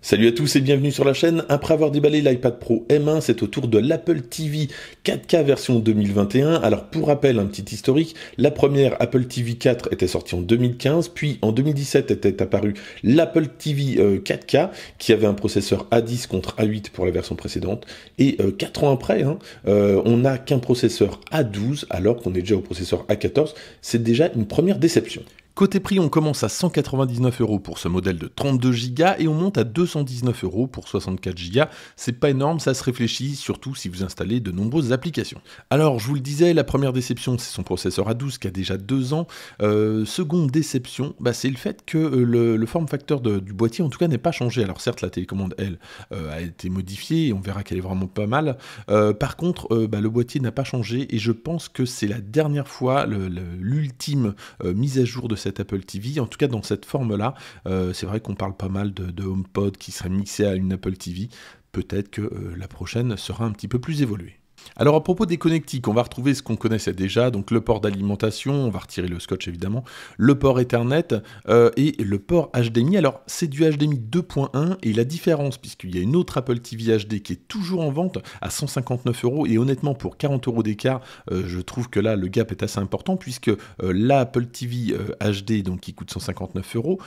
Salut à tous et bienvenue sur la chaîne. Après avoir déballé l'iPad Pro M1, c'est au tour de l'Apple TV 4K version 2021. Alors pour rappel, un petit historique, la première Apple TV 4 était sortie en 2015, puis en 2017 était apparue l'Apple TV 4K euh, qui avait un processeur A10 contre A8 pour la version précédente. Et 4 euh, ans après, hein, euh, on n'a qu'un processeur A12 alors qu'on est déjà au processeur A14. C'est déjà une première déception. Côté prix, on commence à 199 euros pour ce modèle de 32 Go et on monte à 219 euros pour 64 Go. C'est pas énorme, ça se réfléchit, surtout si vous installez de nombreuses applications. Alors, je vous le disais, la première déception, c'est son processeur A12 qui a déjà deux ans. Euh, seconde déception, bah, c'est le fait que euh, le, form factor du boîtier, en tout cas, n'est pas changé. Alors, certes, la télécommande, elle, euh, a été modifiée et on verra qu'elle est vraiment pas mal. par contre, bah, le boîtier n'a pas changé et je pense que c'est la dernière fois l'ultime mise à jour de cette Apple TV. En tout cas, dans cette forme-là, euh, c'est vrai qu'on parle pas mal de, HomePod qui serait mixé à une Apple TV. Peut-être que euh, la prochaine sera un petit peu plus évoluée. Alors à propos des connectiques, on va retrouver ce qu'on connaissait déjà, donc le port d'alimentation, on va retirer le scotch évidemment, le port Ethernet euh, et le port HDMI. Alors c'est du HDMI 2.1 et la différence, puisqu'il y a une autre Apple TV HD qui est toujours en vente à 159 euros et honnêtement pour 40 euros d'écart, euh, je trouve que là le gap est assez important puisque euh, l'Apple TV HD donc qui coûte 159 euros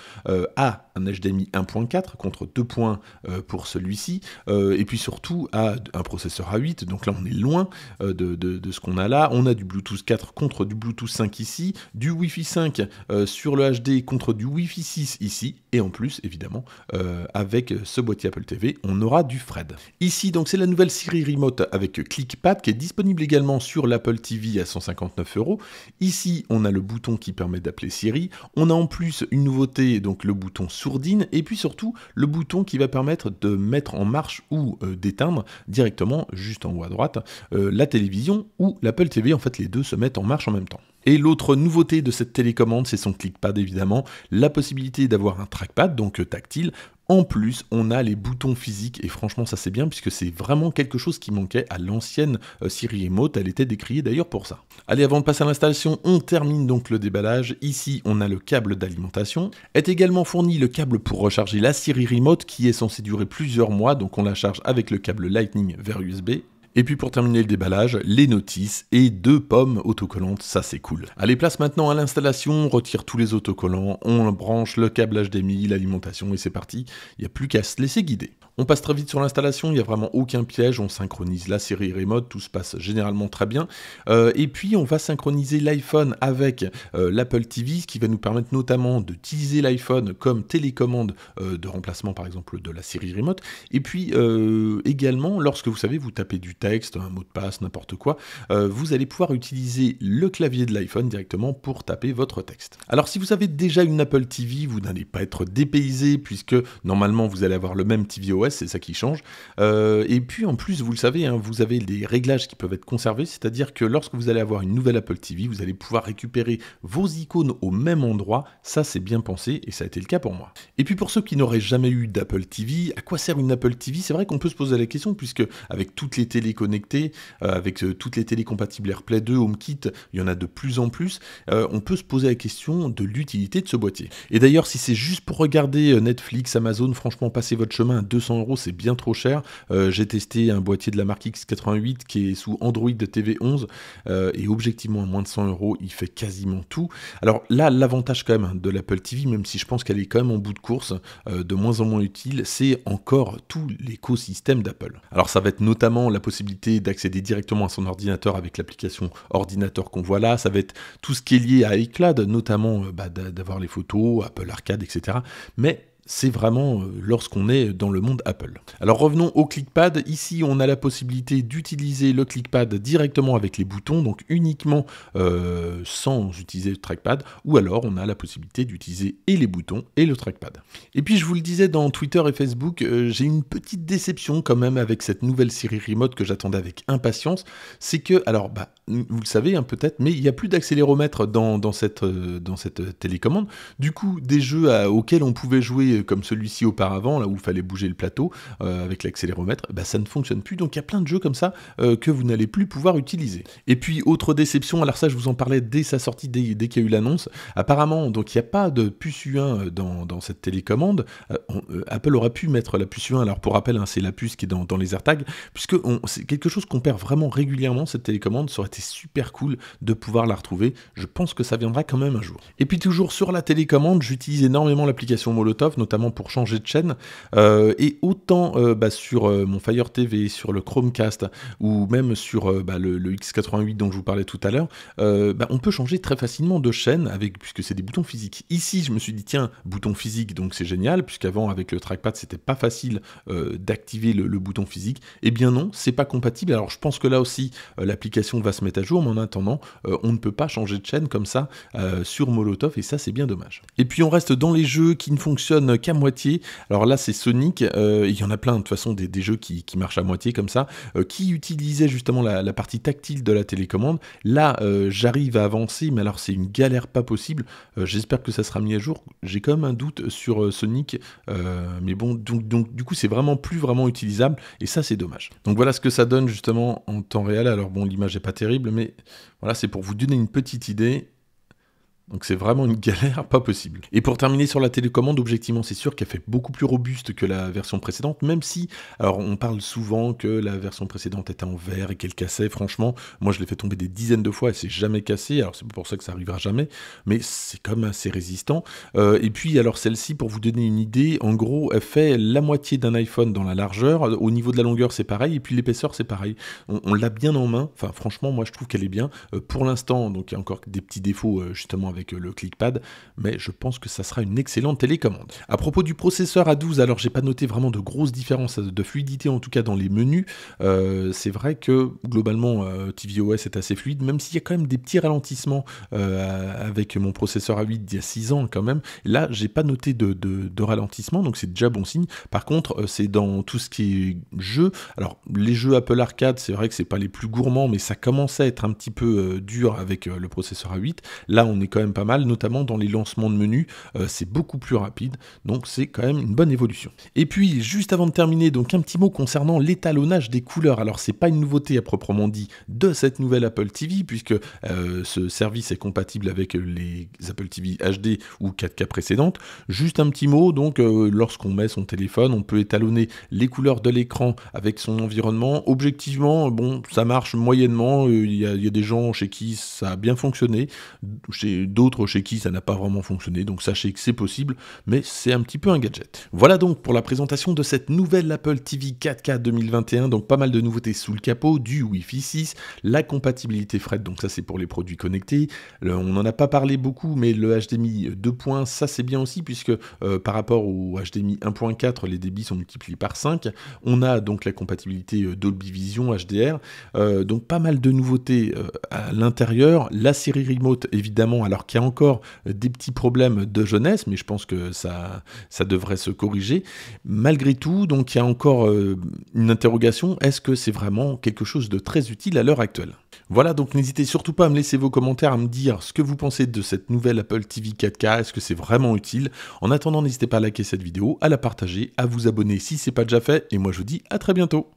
a un HDMI 1.4 contre 2 points pour celui-ci et puis surtout a un processeur A8, donc là on est loin euh, de, ce qu'on a là. On a du Bluetooth 4 contre du Bluetooth 5 ici, du Wi-Fi 5 euh, sur le HD contre du Wi-Fi 6 ici, et en plus, évidemment, euh, avec ce boîtier Apple TV, on aura du Fred. Ici, donc, c'est la nouvelle Siri Remote avec ClickPad qui est disponible également sur l'Apple TV à 159 euros. Ici, on a le bouton qui permet d'appeler Siri. On a en plus une nouveauté, donc le bouton sourdine, et puis surtout le bouton qui va permettre de mettre en marche ou d'éteindre directement juste en haut à droite euh, la télévision ou l'Apple TV. En fait, les deux se mettent en marche en même temps. Et l'autre nouveauté de cette télécommande, c'est son clickpad évidemment, la possibilité d'avoir un trackpad, donc euh, tactile. En plus, on a les boutons physiques et franchement ça c'est bien puisque c'est vraiment quelque chose qui manquait à l'ancienne euh, Siri Remote, elle était décriée d'ailleurs pour ça. Allez, avant de passer à l'installation, on termine donc le déballage. Ici, on a le câble d'alimentation. Est également fourni le câble pour recharger la Siri Remote qui est censé durer plusieurs mois, donc on la charge avec le câble Lightning vers USB et puis pour terminer le déballage, les notices et deux pommes autocollantes, ça c'est cool. Allez, place maintenant à l'installation, on retire tous les autocollants, on branche le câblage HDMI, l'alimentation et c'est parti, il n'y a plus qu'à se laisser guider. On passe très vite sur l'installation, il n'y a vraiment aucun piège, on synchronise la série remote, tout se passe généralement très bien. Euh, et puis on va synchroniser l'iPhone avec euh, l'Apple TV, ce qui va nous permettre notamment d'utiliser l'iPhone comme télécommande euh, de remplacement par exemple de la série remote. Et puis également lorsque vous savez vous tapez du texte, un mot de passe, n'importe quoi, euh, vous allez pouvoir utiliser le clavier de l'iPhone directement pour taper votre texte. Alors si vous avez déjà une Apple TV, vous n'allez pas être dépaysé puisque normalement vous allez avoir le même TV OS c'est ça qui change. Euh, et puis en plus, vous le savez, hein, vous avez des réglages qui peuvent être conservés, c'est-à-dire que lorsque vous allez avoir une nouvelle Apple TV, vous allez pouvoir récupérer vos icônes au même endroit. Ça, c'est bien pensé et ça a été le cas pour moi. Et puis pour ceux qui n'auraient jamais eu d'Apple TV, à quoi sert une Apple TV C'est vrai qu'on peut se poser la question puisque avec toutes les télés connecté euh, avec euh, toutes les télé compatibles AirPlay 2, HomeKit, il y en a de plus en plus, euh, on peut se poser la question de l'utilité de ce boîtier. Et d'ailleurs, si c'est juste pour regarder Netflix, Amazon, franchement, passez votre chemin à 200 euros, c'est bien trop cher. J'ai testé un boîtier de la marque X88 qui est sous Android TV 11 et objectivement à moins de 100 euros, il fait quasiment tout. Alors là, l'avantage quand même hein, de l'Apple TV, même si je pense qu'elle est quand même en bout de course, de moins en moins utile, c'est encore tout l'écosystème d'Apple. Alors ça va être notamment la possibilité d'accéder directement à son ordinateur avec l'application ordinateur qu'on voit là. Ça va être tout ce qui est lié à iCloud, notamment euh, bah, d'avoir les photos, Apple Arcade, etc. Mais c'est vraiment euh, lorsqu'on est dans le monde Apple. Alors revenons au clickpad. Ici, on a la possibilité d'utiliser le clickpad directement avec les boutons, donc uniquement euh, sans utiliser le trackpad, ou alors on a la possibilité d'utiliser et les boutons et le trackpad. Et puis, je vous le disais dans Twitter et Facebook, euh, j'ai une petite déception quand même avec cette nouvelle série remote que j'attendais avec impatience. C'est que, alors, bah, vous le savez hein, peut-être, mais il n'y a plus d'accéléromètre dans, dans, cette, dans cette télécommande. Du coup, des jeux auxquels on pouvait jouer comme celui-ci auparavant, là où il fallait bouger le plateau euh, avec l'accéléromètre, bah, ça ne fonctionne plus. Donc il y a plein de jeux comme ça euh, que vous n'allez plus pouvoir utiliser. Et puis autre déception, alors ça je vous en parlais dès sa sortie, dès, qu'il y a eu l'annonce. Apparemment, donc il n'y a pas de puce U1 euh, dans, cette télécommande. Apple aurait pu mettre la puce U1, alors pour rappel, hein, c'est la puce qui est dans, dans les AirTags, puisque c'est quelque chose qu'on perd vraiment régulièrement, cette télécommande. Ça aurait été super cool de pouvoir la retrouver. Je pense que ça viendra quand même un jour. Et puis toujours sur la télécommande, j'utilise énormément l'application Molotov notamment pour changer de chaîne. Euh, et autant euh, bah, sur euh, mon Fire TV, sur le Chromecast ou même sur bah, le, X88 dont je vous parlais tout à l'heure, bah, on peut changer très facilement de chaîne avec, puisque c'est des boutons physiques. Ici, je me suis dit, tiens, bouton physique, donc c'est génial, puisqu'avant, avec le trackpad, c'était pas facile d'activer le, bouton physique. Eh bien non, c'est pas compatible. Alors je pense que là aussi, l'application va se mettre à jour, mais en attendant, on ne peut pas changer de chaîne comme ça sur Molotov, et ça, c'est bien dommage. Et puis on reste dans les jeux qui ne fonctionnent qu'à moitié. Alors là, c'est Sonic. Euh, il y en a plein, de toute façon, des, jeux qui, marchent à moitié comme ça, euh, qui utilisait justement la, partie tactile de la télécommande. Là, euh, j'arrive à avancer, mais alors c'est une galère pas possible. J'espère que ça sera mis à jour. J'ai quand même un doute sur Sonic, mais bon, donc, donc du coup, c'est vraiment plus vraiment utilisable, et ça, c'est dommage. Donc voilà ce que ça donne justement en temps réel. Alors bon, l'image est pas terrible, mais voilà, c'est pour vous donner une petite idée. Donc c'est vraiment une galère pas possible. Et pour terminer sur la télécommande, objectivement c'est sûr qu'elle fait beaucoup plus robuste que la version précédente, même si, alors on parle souvent que la version précédente était en verre et qu'elle cassait, franchement, moi je l'ai fait tomber des dizaines de fois, elle s'est jamais cassée, alors c'est pour ça que ça arrivera jamais, mais c'est quand même assez résistant. Euh, et puis alors celle-ci, pour vous donner une idée, en gros elle fait la moitié d'un iPhone dans la largeur, au niveau de la longueur c'est pareil, et puis l'épaisseur c'est pareil. On, l'a bien en main, enfin franchement moi je trouve qu'elle est bien. Euh, pour l'instant, donc il y a encore des petits défauts euh, justement euh, le clickpad, mais je pense que ça sera une excellente télécommande. À propos du processeur A12, alors j'ai pas noté vraiment de grosses différences euh, de fluidité en tout cas dans les menus. Euh, c'est vrai que globalement TVOS est assez fluide, même s'il y a quand même des petits ralentissements avec mon processeur A8 d'il y a 6 ans quand même. Là, j'ai pas noté de, ralentissement, donc c'est déjà bon signe. Par contre, c'est dans tout ce qui est jeu. Alors les jeux Apple Arcade, c'est vrai que c'est pas les plus gourmands, mais ça commence à être un petit peu dur avec le processeur A8. Là, on est quand pas mal, notamment dans les lancements de menus, euh, c'est beaucoup plus rapide, donc c'est quand même une bonne évolution. Et puis, juste avant de terminer, donc un petit mot concernant l'étalonnage des couleurs. Alors, c'est pas une nouveauté à proprement dit de cette nouvelle Apple TV, puisque euh, ce service est compatible avec les Apple TV HD ou 4K précédentes. Juste un petit mot, donc euh, lorsqu'on met son téléphone, on peut étalonner les couleurs de l'écran avec son environnement. Objectivement, bon, ça marche moyennement, il y, a des gens chez qui ça a bien fonctionné, chez d'autres chez qui ça n'a pas vraiment fonctionné, donc sachez que c'est possible, mais c'est un petit peu un gadget. Voilà donc pour la présentation de cette nouvelle Apple TV 4K 2021, donc pas mal de nouveautés sous le capot, du Wi-Fi 6, la compatibilité Fred, donc ça c'est pour les produits connectés, on n'en a pas parlé beaucoup, mais le HDMI 2.1, ça c'est bien aussi, puisque euh, par rapport au HDMI 1.4, les débits sont multipliés par 5, on a donc la compatibilité euh, Dolby Vision HDR, euh, donc pas mal de nouveautés à l'intérieur, la série remote évidemment, alors alors qu'il y a encore des petits problèmes de jeunesse, mais je pense que ça, ça devrait se corriger. Malgré tout, donc il y a encore euh, une interrogation, est-ce que c'est vraiment quelque chose de très utile à l'heure actuelle voilà, donc n'hésitez surtout pas à me laisser vos commentaires, à me dire ce que vous pensez de cette nouvelle Apple TV 4K, est-ce que c'est vraiment utile En attendant, n'hésitez pas à liker cette vidéo, à la partager, à vous abonner si ce n'est pas déjà fait, et moi je vous dis à très bientôt